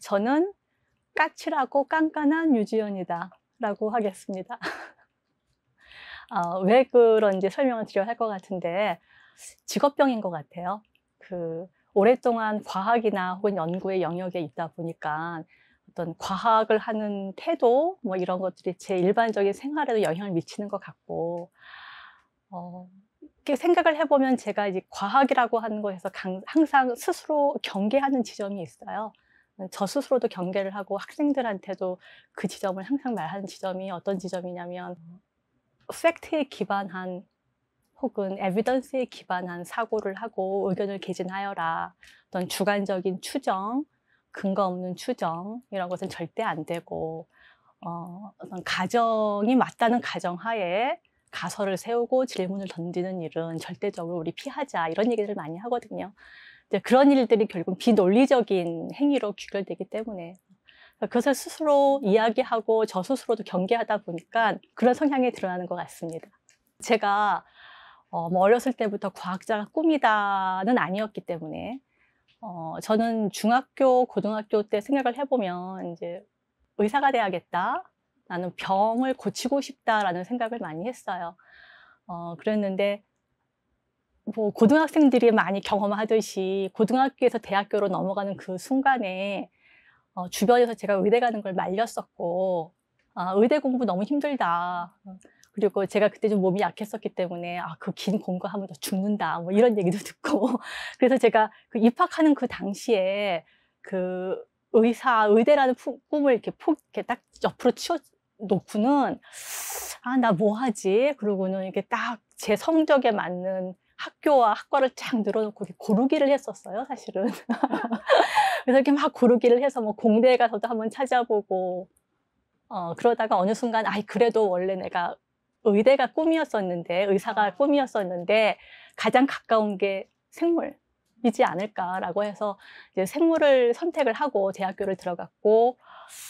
저는 까칠하고 깐깐한 유지연이다 라고 하겠습니다. 어, 왜 그런지 설명을 드려야 할 것 같은데 직업병인 것 같아요. 그 오랫동안 과학이나 혹은 연구의 영역에 있다 보니까 어떤 과학을 하는 태도 뭐 이런 것들이 제 일반적인 생활에도 영향을 미치는 것 같고 어, 이렇게 생각을 해보면 제가 이제 과학이라고 하는 거에서 항상 스스로 경계하는 지점이 있어요. 저 스스로도 경계를 하고 학생들한테도 그 지점을 항상 말하는 지점이 어떤 지점이냐면 팩트에 기반한 혹은 에비던스에 기반한 사고를 하고 의견을 개진하여라. 어떤 주관적인 추정, 근거 없는 추정 이런 것은 절대 안 되고 어, 어떤 가정이 맞다는 가정하에 가설을 세우고 질문을 던지는 일은 절대적으로 우리 피하자 이런 얘기를 많이 하거든요. 그런 일들이 결국 비논리적인 행위로 귀결되기 때문에 그것을 스스로 이야기하고 저 스스로도 경계하다 보니까 그런 성향이 드러나는 것 같습니다. 제가 어, 뭐 어렸을 때부터 과학자가 꿈이다는 아니었기 때문에 어, 저는 중학교, 고등학교 때 생각을 해보면 이제 의사가 돼야겠다. 나는 병을 고치고 싶다라는 생각을 많이 했어요. 어, 그랬는데 뭐 고등학생들이 많이 경험하듯이 고등학교에서 대학교로 넘어가는 그 순간에 어, 주변에서 제가 의대 가는 걸 말렸었고 아, 의대 공부 너무 힘들다. 그리고 제가 그때 좀 몸이 약했었기 때문에 아, 그 긴 공부하면 더 죽는다. 뭐 이런 얘기도 듣고 그래서 제가 그 입학하는 그 당시에 그 의사 의대라는 꿈을 이렇게 폭 이렇게 딱 옆으로 치워 놓고는 아 나 뭐 하지? 그러고는 이렇게 딱 제 성적에 맞는 학교와 학과를 쫙 늘어놓고 고르기를 했었어요, 사실은. 그래서 이렇게 막 고르기를 해서 뭐 공대에 가서도 한번 찾아보고, 어, 그러다가 어느 순간, 아이, 그래도 원래 내가 의대가 꿈이었었는데, 의사가 아. 꿈이었었는데, 가장 가까운 게 생물이지 않을까라고 해서 이제 생물을 선택을 하고 대학교를 들어갔고,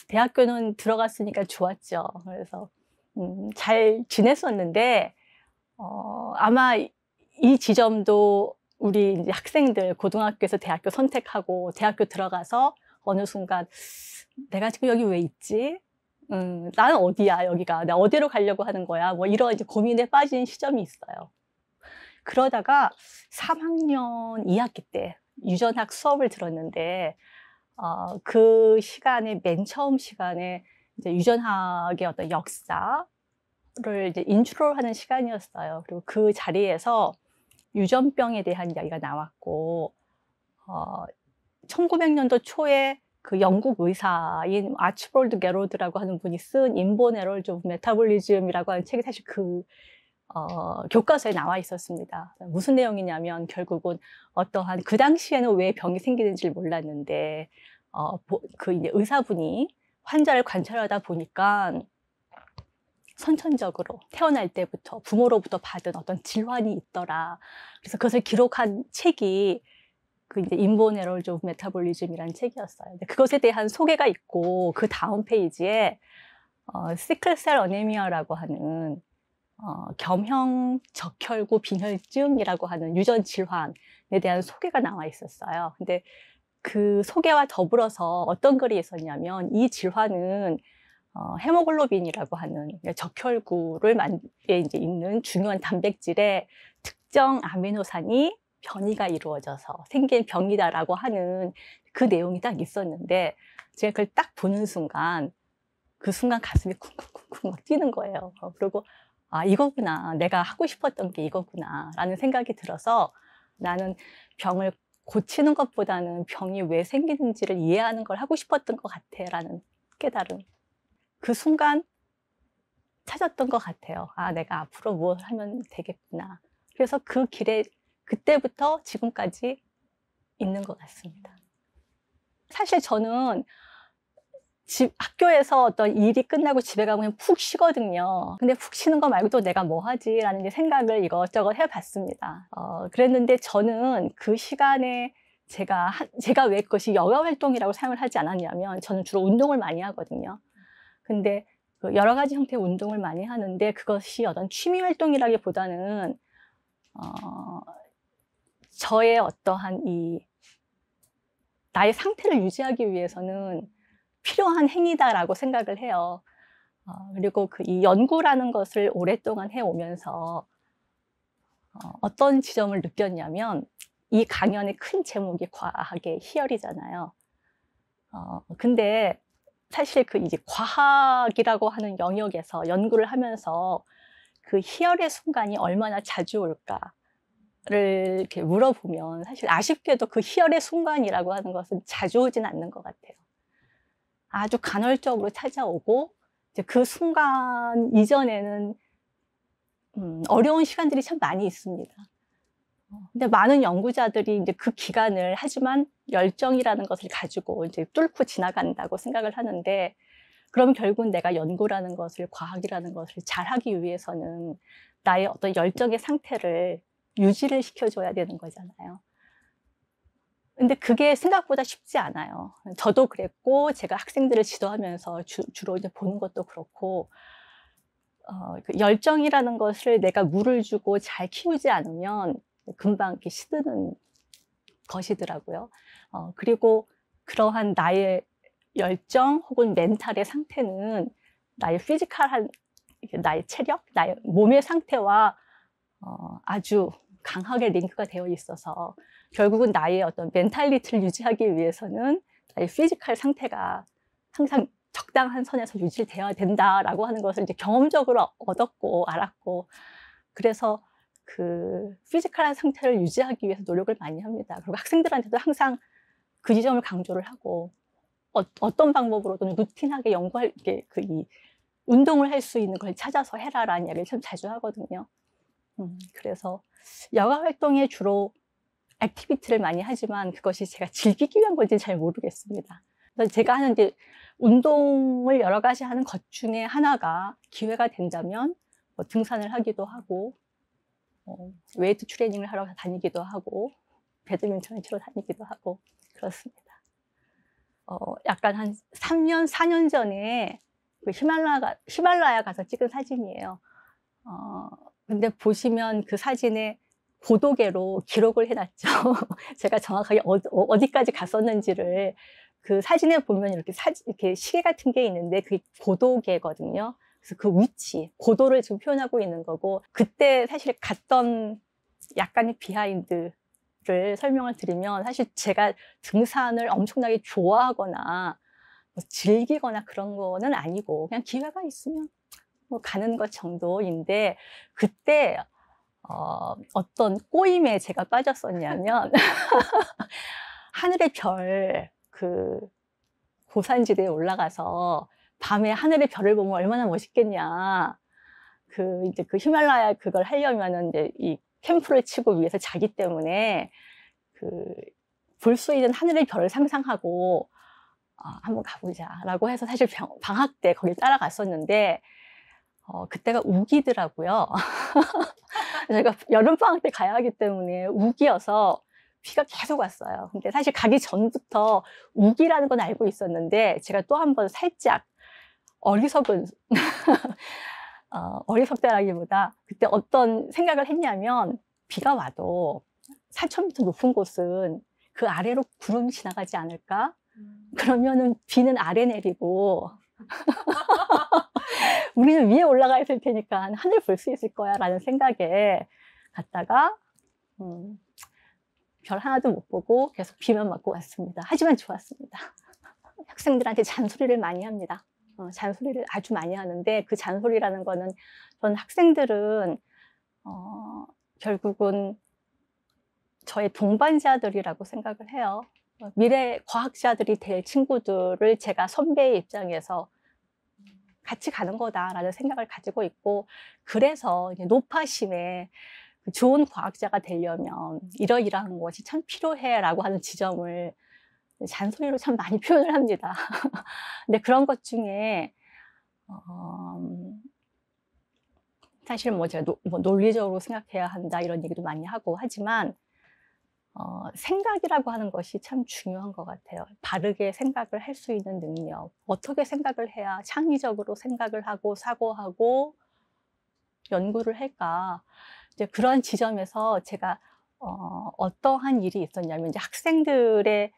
대학교는 들어갔으니까 좋았죠. 그래서, 음, 잘 지냈었는데, 어, 아마 이 지점도 우리 학생들 고등학교에서 대학교 선택하고 대학교 들어가서 어느 순간 내가 지금 여기 왜 있지? 음, 나는 어디야 여기가 나 어디로 가려고 하는 거야 뭐 이런 이제 고민에 빠진 시점이 있어요. 그러다가 3학년 2학기 때 유전학 수업을 들었는데 어, 그 시간에 맨 처음 시간에 이제 유전학의 어떤 역사를 이제 인트로를 하는 시간이었어요. 그리고 그 자리에서 유전병에 대한 이야기가 나왔고 어, 1900년도 초에 그 영국 의사인 아츠볼드 게로드라고 하는 분이 쓴인보네럴즈 오브 메타볼리즘이라고 하는 책이 사실 그 어, 교과서에 나와 있었습니다. 무슨 내용이냐면 결국은 어떠한 그 당시에는 왜 병이 생기는지를 몰랐는데 어, 그 이제 의사분이 환자를 관찰하다 보니까 선천적으로 태어날 때부터 부모로부터 받은 어떤 질환이 있더라. 그래서 그것을 기록한 책이 그 이제 인본 에러즈 오브 메타볼리즘이라는 책이었어요. 근데 그것에 대한 소개가 있고 그 다음 페이지에 어, 시클셀 어네미아라고 하는 어, 겸형 적혈구 빈혈증이라고 하는 유전 질환에 대한 소개가 나와 있었어요. 근데 그 소개와 더불어서 어떤 글이 있었냐면 이 질환은 어, 헤모글로빈이라고 하는 적혈구를 만, 에 이제 있는 중요한 단백질에 특정 아미노산이 변이가 이루어져서 생긴 병이다라고 하는 그 내용이 딱 있었는데 제가 그걸 딱 보는 순간 그 순간 가슴이 쿵쿵쿵쿵 막 뛰는 거예요. 어, 그리고 아 이거구나 내가 하고 싶었던 게 이거구나라는 생각이 들어서 나는 병을 고치는 것보다는 병이 왜 생기는지를 이해하는 걸 하고 싶었던 것 같아라는 깨달음 그 순간 찾았던 것 같아요. 아, 내가 앞으로 무엇을 뭐 하면 되겠구나. 그래서 그 길에 그때부터 지금까지 있는 것 같습니다. 사실 저는 집 학교에서 어떤 일이 끝나고 집에 가면 푹 쉬거든요. 근데 푹 쉬는 거 말고 또 내가 뭐 하지라는 생각을 이것저것 해봤습니다. 어, 그랬는데 저는 그 시간에 제가 제가 왜 그것이 여가 활동이라고 사용을 하지 않았냐면 저는 주로 운동을 많이 하거든요. 근데 그 여러 가지 형태의 운동을 많이 하는데 그것이 어떤 취미 활동이라기보다는 어, 저의 어떠한 이 나의 상태를 유지하기 위해서는 필요한 행위다라고 생각을 해요. 어, 그리고 그 이 연구라는 것을 오랫동안 해오면서 어, 어떤 지점을 느꼈냐면 이 강연의 큰 제목이 과하게 희열이잖아요. 어, 근데 사실 그 이제 과학이라고 하는 영역에서 연구를 하면서 그 희열의 순간이 얼마나 자주 올까를 이렇게 물어보면 사실 아쉽게도 그 희열의 순간이라고 하는 것은 자주 오진 않는 것 같아요. 아주 간헐적으로 찾아오고 이제 그 순간 이전에는 음, 어려운 시간들이 참 많이 있습니다. 근데 많은 연구자들이 이제 그 기간을 하지만 열정이라는 것을 가지고 이제 뚫고 지나간다고 생각을 하는데 그럼 결국은 내가 연구라는 것을 과학이라는 것을 잘하기 위해서는 나의 어떤 열정의 상태를 유지를 시켜줘야 되는 거잖아요. 근데 그게 생각보다 쉽지 않아요. 저도 그랬고 제가 학생들을 지도하면서 주, 로 이제 보는 것도 그렇고 어, 그 열정이라는 것을 내가 물을 주고 잘 키우지 않으면 금방 이렇게 시드는 것이더라고요. 어, 그리고 그러한 나의 열정 혹은 멘탈의 상태는 나의 피지컬한 나의 체력, 나의 몸의 상태와 어, 아주 강하게 링크가 되어 있어서 결국은 나의 어떤 멘탈리티를 유지하기 위해서는 나의 피지컬 상태가 항상 적당한 선에서 유지되어야 된다라고 하는 것을 이제 경험적으로 얻었고 알았고 그래서 그 피지컬한 상태를 유지하기 위해서 노력을 많이 합니다. 그리고 학생들한테도 항상 그 지점을 강조를 하고 어, 떤 방법으로든 루틴하게 연구할 게그 운동을 할 수 있는 걸 찾아서 해라라는 이야기를 참 자주 하거든요. 음, 그래서 여가 활동에 주로 액티비티를 많이 하지만 그것이 제가 즐기기 위한 건지잘 모르겠습니다. 그래서 제가 하는 이제 운동을 여러 가지 하는 것 중에 하나가 기회가 된다면 뭐 등산을 하기도 하고 어, 웨이트 트레이닝을 하러 다니기도 하고 배드민턴을 치러 다니기도 하고 그렇습니다. 어, 약간 한 3년, 4년 전에 그히말라야 히말라야 가서 찍은 사진이에요. 어, 근데 보시면 그 사진에 고도계로 기록을 해놨죠. 제가 정확하게 어, 디까지 갔었는지를 그 사진에 보면 이렇게 사진, 이렇게 시계 같은 게 있는데 그게 고도계거든요. 그래서 그 위치, 고도를 지금 표현하고 있는 거고 그때 사실 갔던 약간의 비하인드 를 설명을 드리면 사실 제가 등산을 엄청나게 좋아하거나 뭐 즐기거나 그런 거는 아니고 그냥 기회가 있으면 뭐 가는 것 정도인데 그때 어, 어떤 꼬임에 제가 빠졌었냐면 하늘의 별 그 고산지대에 올라가서 밤에 하늘의 별을 보면 얼마나 멋있겠냐. 그 이제 그 히말라야 그걸 하려면은 이제 이 캠프를 치고 위에서 자기 때문에 그 볼 수 있는 하늘의 별을 상상하고 아, 한번 가보자라고 해서 사실 방학 때 거기 따라갔었는데 어, 그때가 우기더라고요. 제가 여름 방학 때 가야 하기 때문에 우기여서 비가 계속 왔어요. 근데 사실 가기 전부터 우기라는 건 알고 있었는데 제가 또 한 번 살짝 어리석은 어, 어리석다라기보다 그때 어떤 생각을 했냐면 비가 와도 4,000m 높은 곳은 그 아래로 구름이 지나가지 않을까? 음. 그러면은 비는 아래 내리고 우리는 위에 올라가 있을 테니까 하늘 볼 수 있을 거야라는 생각에 갔다가 음, 별 하나도 못 보고 계속 비만 맞고 왔습니다. 하지만 좋았습니다. 학생들한테 잔소리를 많이 합니다. 어, 잔소리를 아주 많이 하는데 그 잔소리라는 거는 전 학생들은 어, 결국은 저의 동반자들이라고 생각을 해요. 미래 과학자들이 될 친구들을 제가 선배의 입장에서 같이 가는 거다라는 생각을 가지고 있고 그래서 노파심에 그 좋은 과학자가 되려면 이러이러한 것이 참 필요해라고 하는 지점을 잔소리로 참 많이 표현을 합니다. 근데 그런 것 중에 어, 사실 뭐 제가 노, 뭐 논리적으로 생각해야 한다 이런 얘기도 많이 하고 하지만 어, 생각이라고 하는 것이 참 중요한 것 같아요. 바르게 생각을 할 수 있는 능력. 어떻게 생각을 해야 창의적으로 생각을 하고 사고하고 연구를 할까. 이제 그런 지점에서 제가 어, 어떠한 일이 있었냐면 이제 학생들의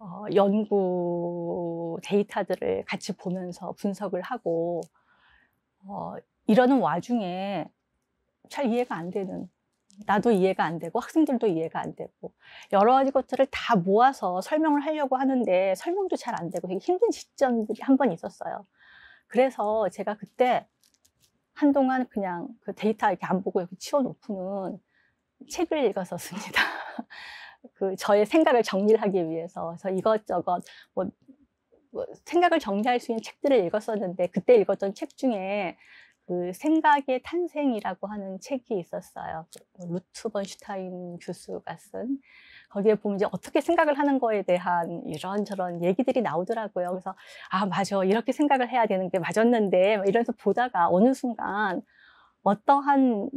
어, 연구 데이터들을 같이 보면서 분석을 하고 어, 이러는 와중에 잘 이해가 안 되는 나도 이해가 안 되고 학생들도 이해가 안 되고 여러 가지 것들을 다 모아서 설명을 하려고 하는데 설명도 잘 안 되고 되게 힘든 시점들이 한 번 있었어요. 그래서 제가 그때 한동안 그냥 그 데이터 이렇게 안 보고 이렇게 치워놓고는 책을 읽었었습니다. 그 저의 생각을 정리를 하기 위해서 그래서 이것저것 뭐, 뭐 생각을 정리할 수 있는 책들을 읽었었는데 그때 읽었던 책 중에 그 생각의 탄생이라고 하는 책이 있었어요. 뭐 루트번슈타인 교수가 쓴 거기에 보면 이제 어떻게 생각을 하는 거에 대한 이런저런 얘기들이 나오더라고요. 그래서 아 맞아 이렇게 생각을 해야 되는 게 맞았는데 이러면서 보다가 어느 순간 어떠한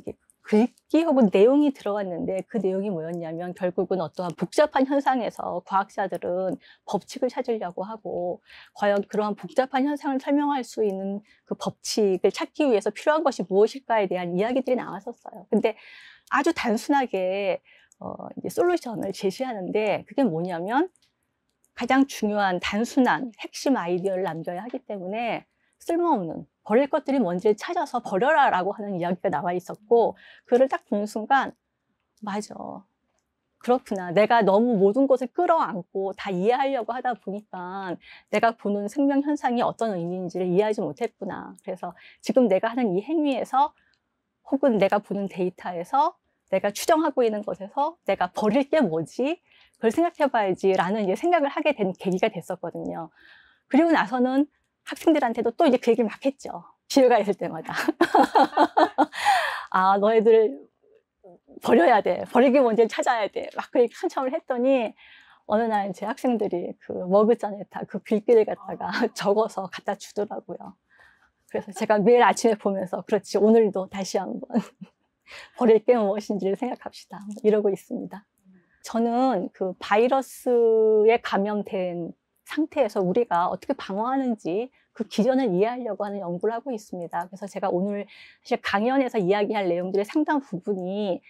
글귀 혹은 내용이 들어갔는데 그 내용이 뭐였냐면 결국은 어떠한 복잡한 현상에서 과학자들은 법칙을 찾으려고 하고 과연 그러한 복잡한 현상을 설명할 수 있는 그 법칙을 찾기 위해서 필요한 것이 무엇일까에 대한 이야기들이 나왔었어요. 근데 아주 단순하게 어, 이제 솔루션을 제시하는데 그게 뭐냐면 가장 중요한 단순한 핵심 아이디어를 남겨야 하기 때문에 쓸모없는 버릴 것들이 뭔지를 찾아서 버려라라고 하는 이야기가 나와 있었고 글을 딱 보는 순간 맞아 그렇구나. 내가 너무 모든 것을 끌어안고 다 이해하려고 하다 보니까 내가 보는 생명 현상이 어떤 의미인지를 이해하지 못했구나. 그래서 지금 내가 하는 이 행위에서 혹은 내가 보는 데이터에서 내가 추정하고 있는 것에서 내가 버릴 게 뭐지? 그걸 생각해 봐야지라는 생각을 하게 된 계기가 됐었거든요. 그리고 나서는 학생들한테도 또 이제 그 얘기를 막 했죠. 지회가 있을 때마다. 아, 너희들 버려야 돼. 버리기 문제를 찾아야 돼. 막그 얘기 한참을 했더니 어느 날 제 학생들이 그 머그잔에다 그 글귀를 갖다가 적어서 갖다 주더라고요. 그래서 제가 매일 아침에 보면서 그렇지 오늘도 다시 한번 버릴 게 무엇인지를 생각합시다. 뭐 이러고 있습니다. 저는 그 바이러스에 감염된 상태에서 우리가 어떻게 방어하는지 그 기전을 이해하려고 하는 연구를 하고 있습니다. 그래서 제가 오늘 사실 강연에서 이야기할 내용들의 상당 부분이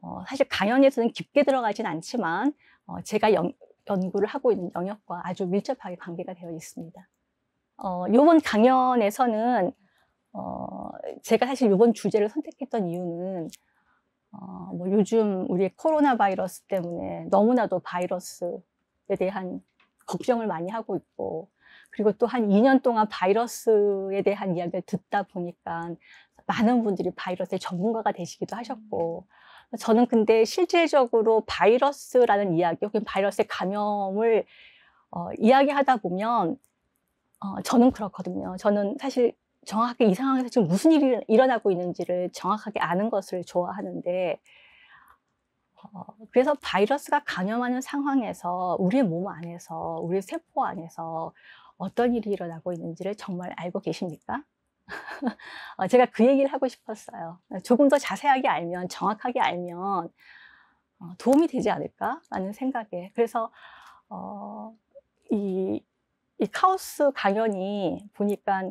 어, 사실 강연에서는 깊게 들어가진 않지만 어, 제가 연, 연구를 하고 있는 영역과 아주 밀접하게 관계가 되어 있습니다. 어, 이번 강연에서는 어, 제가 사실 이번 주제를 선택했던 이유는 어, 뭐 요즘 우리 의 코로나 바이러스 때문에 너무나도 바이러스에 대한 걱정을 많이 하고 있고 그리고 또 한 2년 동안 바이러스에 대한 이야기를 듣다 보니까 많은 분들이 바이러스의 전문가가 되시기도 하셨고 저는 근데 실질적으로 바이러스라는 이야기 혹은 바이러스의 감염을 어, 이야기하다 보면 어, 저는 그렇거든요. 저는 사실 정확하게 이 상황에서 지금 무슨 일이 일어나고 있는지를 정확하게 아는 것을 좋아하는데 어, 그래서 바이러스가 감염하는 상황에서 우리 의몸 안에서 우리 세포 안에서 어떤 일이 일어나고 있는지를 정말 알고 계십니까? 어, 제가 그 얘기를 하고 싶었어요. 조금 더 자세하게 알면 정확하게 알면 어, 도움이 되지 않을까라는 생각에 그래서 어, 이, 이 카오스 강연이 보니까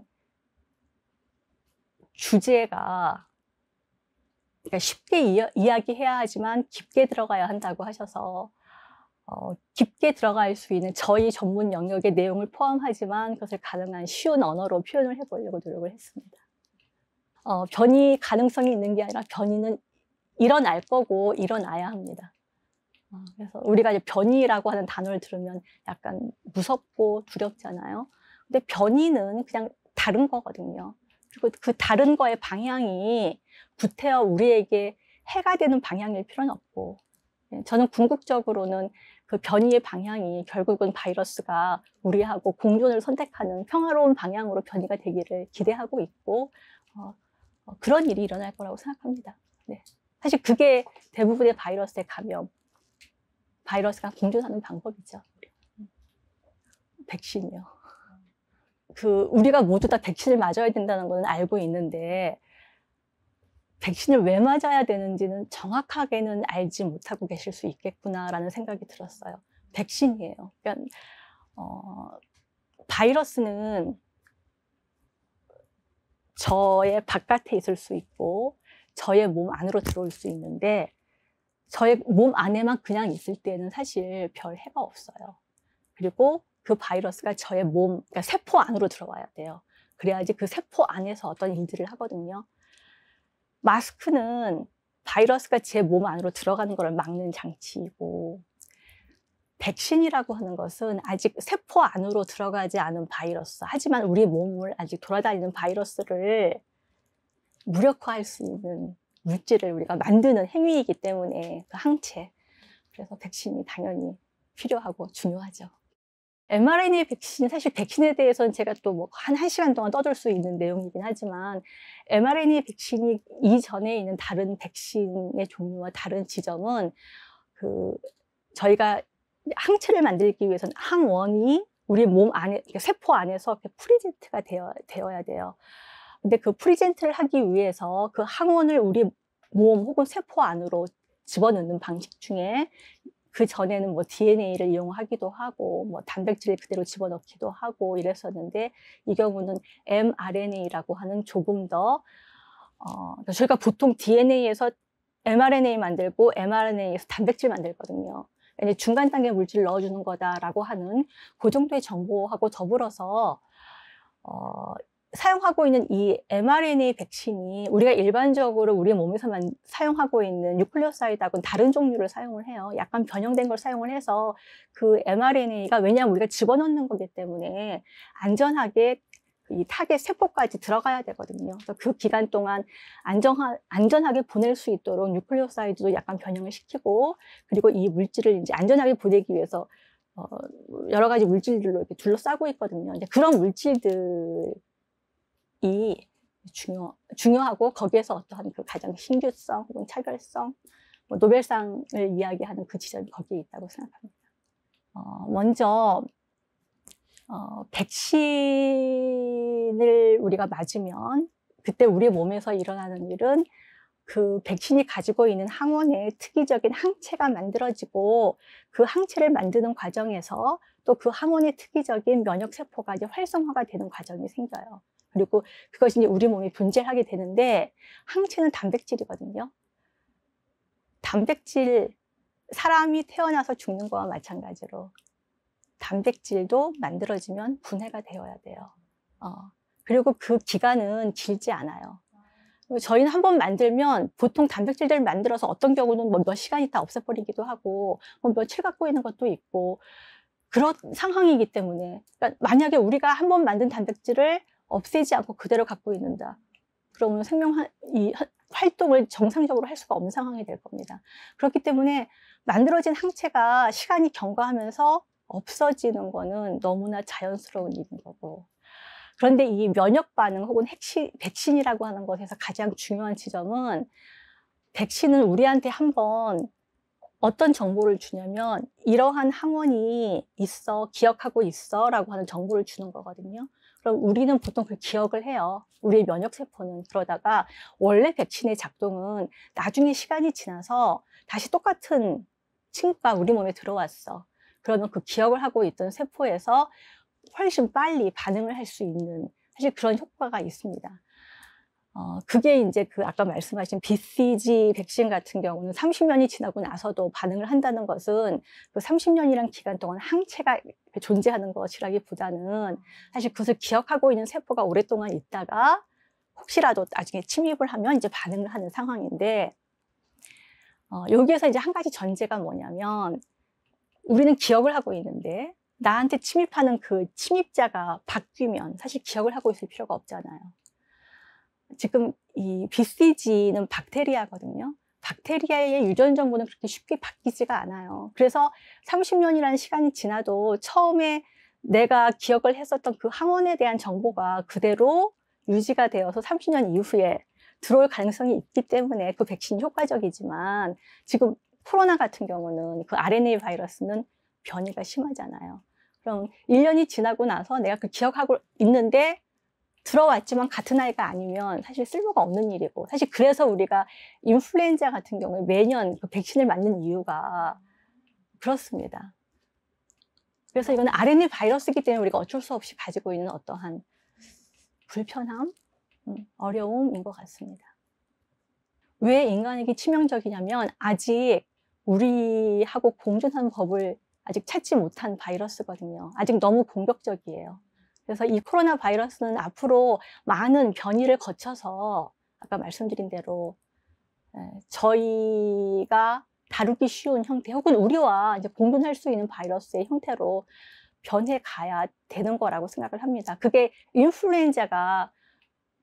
주제가 그러니까 쉽게 이어, 이야기해야 하지만 깊게 들어가야 한다고 하셔서 어, 깊게 들어갈 수 있는 저희 전문 영역의 내용을 포함하지만 그것을 가능한 쉬운 언어로 표현을 해보려고 노력을 했습니다. 어, 변이 가능성이 있는 게 아니라 변이는 일어날 거고 일어나야 합니다. 어, 그래서 우리가 이제 변이라고 하는 단어를 들으면 약간 무섭고 두렵잖아요. 근데 변이는 그냥 다른 거거든요. 그리고 그 다른 거의 방향이 구태여 우리에게 해가 되는 방향일 필요는 없고 예, 저는 궁극적으로는 그 변이의 방향이 결국은 바이러스가 우리하고 공존을 선택하는 평화로운 방향으로 변이가 되기를 기대하고 있고 어, 어 그런 일이 일어날 거라고 생각합니다. 네. 사실 그게 대부분의 바이러스의 감염, 바이러스가 공존하는 방법이죠. 백신이요. 그 우리가 모두 다 백신을 맞아야 된다는 것은 알고 있는데 백신을 왜 맞아야 되는지는 정확하게는 알지 못하고 계실 수 있겠구나라는 생각이 들었어요. 백신이에요. 그러니까 어, 바이러스는 저의 바깥에 있을 수 있고 저의 몸 안으로 들어올 수 있는데 저의 몸 안에만 그냥 있을 때는 사실 별 해가 없어요. 그리고 그 바이러스가 저의 몸, 그러니까 세포 안으로 들어와야 돼요. 그래야지 그 세포 안에서 어떤 일들을 하거든요. 마스크는 바이러스가 제 몸 안으로 들어가는 걸 막는 장치이고 백신이라고 하는 것은 아직 세포 안으로 들어가지 않은 바이러스 하지만 우리 몸을 아직 돌아다니는 바이러스를 무력화할 수 있는 물질을 우리가 만드는 행위이기 때문에 그 항체 그래서 백신이 당연히 필요하고 중요하죠. mRNA 백신, 사실 백신에 대해서는 제가 또 뭐한 한시간 동안 떠들 수 있는 내용이긴 하지만 mRNA 백신이 이전에 있는 다른 백신의 종류와 다른 지점은 그 저희가 항체를 만들기 위해서는 항원이 우리 몸 안에, 그러니까 세포 안에서 프리젠트가 되어, 되어야 돼요. 근데 그 프리젠트를 하기 위해서 그 항원을 우리 몸 혹은 세포 안으로 집어넣는 방식 중에 그 전에는 뭐 DNA를 이용하기도 하고 뭐 단백질 그대로 집어넣기도 하고 이랬었는데 이 경우는 mRNA라고 하는 조금 더 어, 그러니까 저희가 보통 DNA에서 mRNA 만들고 mRNA에서 단백질 만들거든요. 그러니까 중간 단계 물질을 넣어주는 거다라고 하는 그 정도의 정보하고 더불어서 어, 사용하고 있는 이 mRNA 백신이 우리가 일반적으로 우리 몸에서만 사용하고 있는 뉴클리오사이드하고는 다른 종류를 사용을 해요. 약간 변형된 걸 사용을 해서 그 mRNA가 왜냐하면 우리가 집어넣는 거기 때문에 안전하게 이 타겟 세포까지 들어가야 되거든요. 그래서 그 기간 동안 안정하, 안전하게 보낼 수 있도록 뉴클리오사이드도 약간 변형을 시키고 그리고 이 물질을 이제 안전하게 보내기 위해서 어, 여러 가지 물질들로 이렇게 둘러싸고 있거든요. 이제 그런 물질들 이 중요, 중요하고 거기에서 어떠한 그 가장 신규성 혹은 차별성, 뭐 노벨상을 이야기하는 그 지점이 거기에 있다고 생각합니다. 어, 먼저 어, 백신을 우리가 맞으면 그때 우리 몸에서 일어나는 일은 그 백신이 가지고 있는 항원의 특이적인 항체가 만들어지고 그 항체를 만드는 과정에서 또 그 항원의 특이적인 면역 세포가 이제 활성화가 되는 과정이 생겨요. 그리고 그것이 이제 우리 몸이 분질하게 되는데 항체는 단백질이거든요. 단백질 사람이 태어나서 죽는 거와 마찬가지로 단백질도 만들어지면 분해가 되어야 돼요. 어. 그리고 그 기간은 길지 않아요. 저희는 한번 만들면 보통 단백질들을 만들어서 어떤 경우는 뭐 몇 시간이 다 없애버리기도 하고 뭐 며칠 갖고 있는 것도 있고 그런 상황이기 때문에 그러니까 만약에 우리가 한번 만든 단백질을 없애지 않고 그대로 갖고 있는다. 그러면 생명 이 활동을 정상적으로 할 수가 없는 상황이 될 겁니다. 그렇기 때문에 만들어진 항체가 시간이 경과하면서 없어지는 거는 너무나 자연스러운 일인 거고. 그런데 이 면역 반응 혹은 핵시, 백신이라고 하는 것에서 가장 중요한 지점은 백신은 우리한테 한번 어떤 정보를 주냐면 이러한 항원이 있어 기억하고 있어라고 하는 정보를 주는 거거든요. 그럼 우리는 보통 그 기억을 해요. 우리의 면역 세포는 그러다가 원래 백신의 작동은 나중에 시간이 지나서 다시 똑같은 친구가 우리 몸에 들어왔어. 그러면 그 기억을 하고 있던 세포에서 훨씬 빨리 반응을 할 수 있는 사실 그런 효과가 있습니다. 어, 그게 이제 그 아까 말씀하신 BCG 백신 같은 경우는 30년이 지나고 나서도 반응을 한다는 것은 그 30년이란 기간 동안 항체가 존재하는 것이라기보다는 사실 그것을 기억하고 있는 세포가 오랫동안 있다가 혹시라도 나중에 침입을 하면 이제 반응을 하는 상황인데 어, 여기에서 이제 한 가지 전제가 뭐냐면 우리는 기억을 하고 있는데 나한테 침입하는 그 침입자가 바뀌면 사실 기억을 하고 있을 필요가 없잖아요. 지금 이 BCG는 박테리아거든요. 박테리아의 유전 정보는 그렇게 쉽게 바뀌지가 않아요. 그래서 30년이라는 시간이 지나도 처음에 내가 기억을 했었던 그 항원에 대한 정보가 그대로 유지가 되어서 30년 이후에 들어올 가능성이 있기 때문에 그 백신이 효과적이지만 지금 코로나 같은 경우는 그 RNA 바이러스는 변이가 심하잖아요. 그럼 1년이 지나고 나서 내가 그 기억하고 있는데 들어왔지만 같은 아이가 아니면 사실 쓸모가 없는 일이고 사실 그래서 우리가 인플루엔자 같은 경우에 매년 그 백신을 맞는 이유가 그렇습니다. 그래서 이건 RNA 바이러스이기 때문에 우리가 어쩔 수 없이 가지고 있는 어떠한 불편함, 음, 어려움인 것 같습니다. 왜 인간에게 치명적이냐면 아직 우리하고 공존하는 법을 아직 찾지 못한 바이러스거든요. 아직 너무 공격적이에요. 그래서 이 코로나 바이러스는 앞으로 많은 변이를 거쳐서 아까 말씀드린 대로 예, 저희가 다루기 쉬운 형태 혹은 우리와 이제 공존할 수 있는 바이러스의 형태로 변해 가야 되는 거라고 생각을 합니다. 그게 인플루엔자가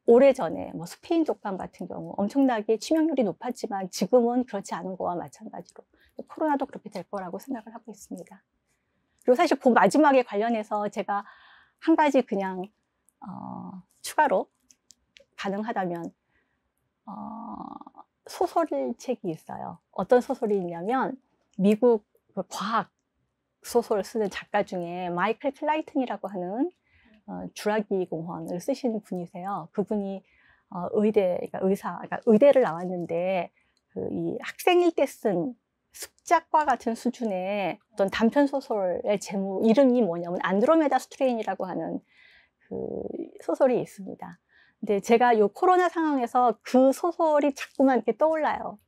오래전에 뭐 스페인 독감 같은 경우 엄청나게 치명률이 높았지만 지금은 그렇지 않은 거와 마찬가지로 코로나도 그렇게 될 거라고 생각을 하고 있습니다. 그리고 사실 그 마지막에 관련해서 제가 한 가지 그냥 어, 추가로 가능하다면 어, 소설책이 있어요. 어떤 소설이 있냐면 미국 그 과학 소설 쓰는 작가 중에 마이클 클라이튼이라고 하는 어, 주라기 공헌을 쓰시는 분이세요. 그분이 어, 의대, 그러니까 의사, 그러니까 의대를 나왔는데 그이 학생일 때쓴 숙작과 같은 수준의 어떤 단편 소설의 제목 이름이 뭐냐면 안드로메다 스트레인이라고 하는 그 소설이 있습니다. 근데 제가 요 코로나 상황에서 그 소설이 자꾸만 이렇게 떠올라요.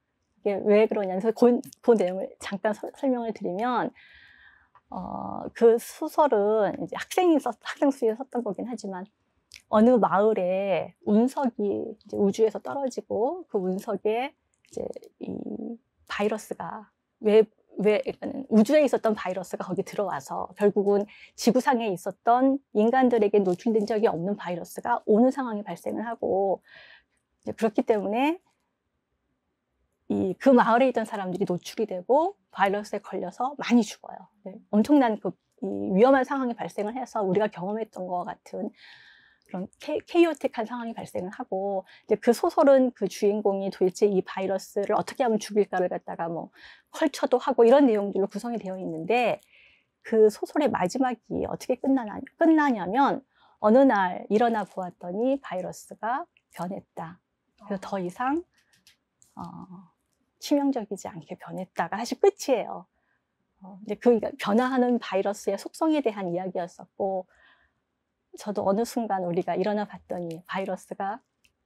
이게 왜 그러냐면 그, 그 내용을 잠깐 서, 설명을 드리면 어, 그 소설은 이제 학생이 썼, 학생 수에 썼던 거긴 하지만 어느 마을에 운석이 이제 우주에서 떨어지고 그 운석에 이제 이 바이러스가 왜, 왜, 우주에 있었던 바이러스가 거기 들어와서 결국은 지구상에 있었던 인간들에게 노출된 적이 없는 바이러스가 오는 상황이 발생을 하고 그렇기 때문에 이 그 마을에 있던 사람들이 노출이 되고 바이러스에 걸려서 많이 죽어요. 네. 엄청난 그 위험한 상황이 발생을 해서 우리가 경험했던 것 같은 그런 케이오틱한 상황이 발생을 하고 이제 그 소설은 그 주인공이 도대체 이 바이러스를 어떻게 하면 죽일까를 갖다가 뭐 컬쳐도 하고 이런 내용들로 구성이 되어 있는데 그 소설의 마지막이 어떻게 끝나냐, 끝나냐면 어느 날 일어나 보았더니 바이러스가 변했다. 그래서 더 이상 어, 치명적이지 않게 변했다가 사실 끝이에요. 어, 근데 그 그러니까 변화하는 바이러스의 속성에 대한 이야기였었고 저도 어느 순간 우리가 일어나 봤더니 바이러스가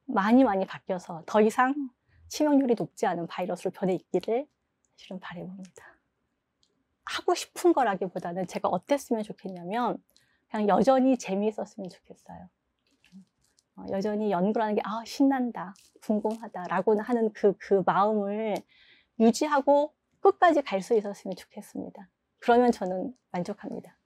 많이 많이 바뀌어서 더 이상 치명률이 높지 않은 바이러스로 변해 있기를 실은 바래봅니다. 하고 싶은 거라기보다는 제가 어땠으면 좋겠냐면 그냥 여전히 재미있었으면 좋겠어요. 어, 여전히 연구라는 게 아, 신난다, 궁금하다라고 하는 그, 그 마음을 유지하고 끝까지 갈 수 있었으면 좋겠습니다. 그러면 저는 만족합니다.